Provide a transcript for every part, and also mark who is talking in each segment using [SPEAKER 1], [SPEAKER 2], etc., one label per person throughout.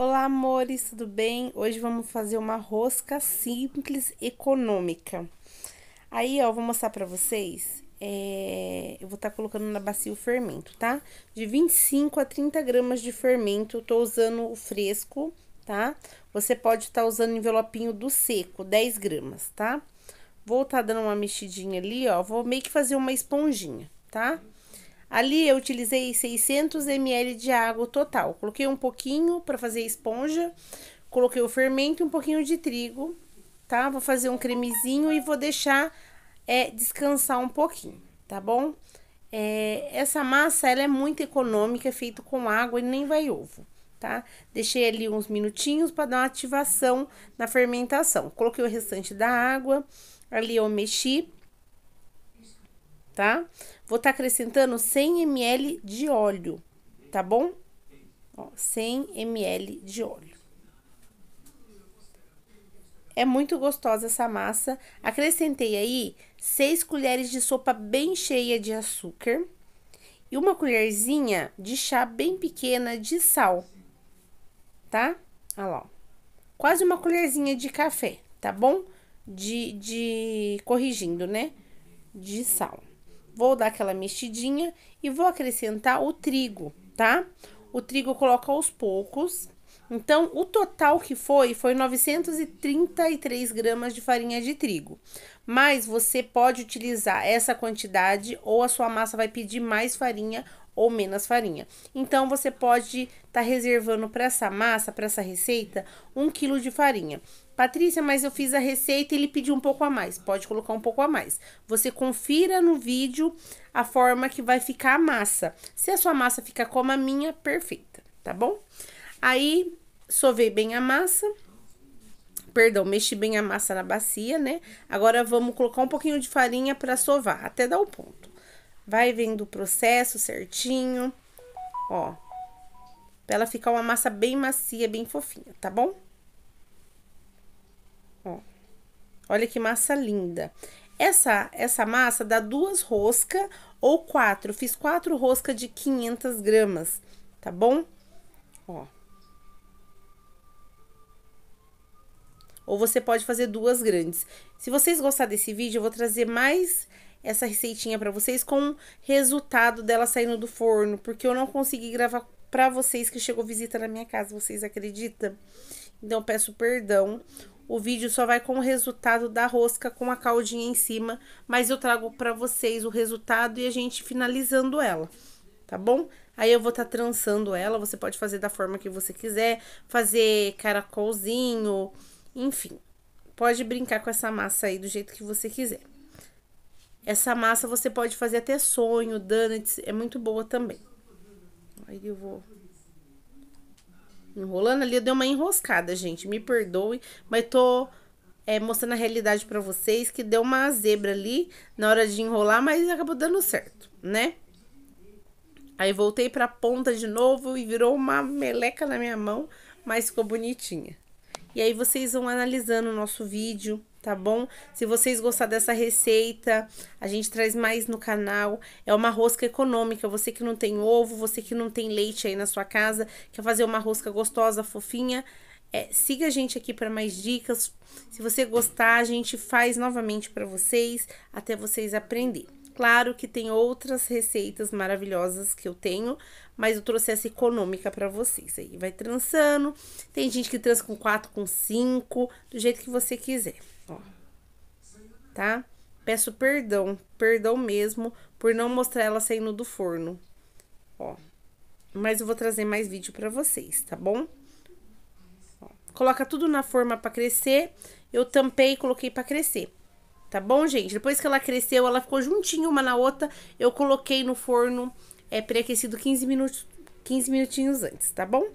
[SPEAKER 1] Olá, amores, tudo bem? Hoje vamos fazer uma rosca simples econômica. Aí, ó, vou mostrar pra vocês. É, eu vou estar tá colocando na bacia o fermento, tá? De 25 a 30 gramas de fermento, eu tô usando o fresco, tá? Você pode estar tá usando envelopinho do seco, 10 gramas, tá? Vou estar tá dando uma mexidinha ali, ó, vou meio que fazer uma esponjinha, tá? Tá? Ali eu utilizei 600 ml de água total. Coloquei um pouquinho para fazer esponja, coloquei o fermento e um pouquinho de trigo, tá? Vou fazer um cremezinho e vou deixar é, descansar um pouquinho, tá bom? É, essa massa ela é muito econômica, é feito com água e nem vai ovo, tá? Deixei ali uns minutinhos para dar uma ativação na fermentação. Coloquei o restante da água, ali eu mexi tá? Vou estar tá acrescentando 100 ml de óleo, tá bom? Ó, 100 ml de óleo. É muito gostosa essa massa. Acrescentei aí 6 colheres de sopa bem cheia de açúcar e uma colherzinha de chá bem pequena de sal, tá? Olha lá, ó. quase uma colherzinha de café, tá bom? De, de corrigindo, né? De sal. Vou dar aquela mexidinha e vou acrescentar o trigo, tá? O trigo coloca aos poucos. Então, o total que foi, foi 933 gramas de farinha de trigo. Mas você pode utilizar essa quantidade ou a sua massa vai pedir mais farinha ou menos farinha. Então, você pode estar tá reservando para essa massa, para essa receita, um quilo de farinha. Patrícia, mas eu fiz a receita e ele pediu um pouco a mais. Pode colocar um pouco a mais. Você confira no vídeo a forma que vai ficar a massa. Se a sua massa ficar como a minha, perfeita, tá bom? Aí, sovei bem a massa. Perdão, mexi bem a massa na bacia, né? Agora, vamos colocar um pouquinho de farinha para sovar, até dar o ponto. Vai vendo o processo certinho, ó. Pra ela ficar uma massa bem macia, bem fofinha, tá bom? Olha que massa linda. Essa, essa massa dá duas roscas ou quatro. Fiz quatro roscas de 500 gramas, tá bom? Ó. Ou você pode fazer duas grandes. Se vocês gostaram desse vídeo, eu vou trazer mais essa receitinha para vocês com o resultado dela saindo do forno. Porque eu não consegui gravar para vocês que chegou visita na minha casa, vocês acreditam? Então, peço perdão. O vídeo só vai com o resultado da rosca com a caldinha em cima, mas eu trago para vocês o resultado e a gente finalizando ela, tá bom? Aí eu vou estar tá trançando ela, você pode fazer da forma que você quiser, fazer caracolzinho, enfim. Pode brincar com essa massa aí do jeito que você quiser. Essa massa você pode fazer até sonho, donuts, é muito boa também. Aí eu vou enrolando ali, eu dei uma enroscada, gente. Me perdoe, mas tô é, mostrando a realidade para vocês que deu uma zebra ali na hora de enrolar, mas acabou dando certo, né? Aí voltei pra ponta de novo e virou uma meleca na minha mão, mas ficou bonitinha. E aí vocês vão analisando o nosso vídeo, tá bom? Se vocês gostaram dessa receita, a gente traz mais no canal. É uma rosca econômica, você que não tem ovo, você que não tem leite aí na sua casa, quer fazer uma rosca gostosa, fofinha, é, siga a gente aqui para mais dicas. Se você gostar, a gente faz novamente para vocês, até vocês aprender. Claro que tem outras receitas maravilhosas que eu tenho, mas eu trouxe essa econômica para vocês. Aí vai trançando, tem gente que trança com quatro com cinco do jeito que você quiser. Ó. Tá? Peço perdão, perdão mesmo por não mostrar ela saindo do forno. Ó. Mas eu vou trazer mais vídeo para vocês, tá bom? Ó. Coloca tudo na forma para crescer. Eu tampei e coloquei para crescer. Tá bom, gente? Depois que ela cresceu, ela ficou juntinho uma na outra. Eu coloquei no forno é pré-aquecido 15 minutos 15 minutinhos antes, tá bom?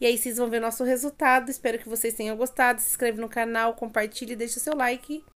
[SPEAKER 1] E aí vocês vão ver nosso resultado. Espero que vocês tenham gostado. Se inscreve no canal, compartilhe, deixa seu like.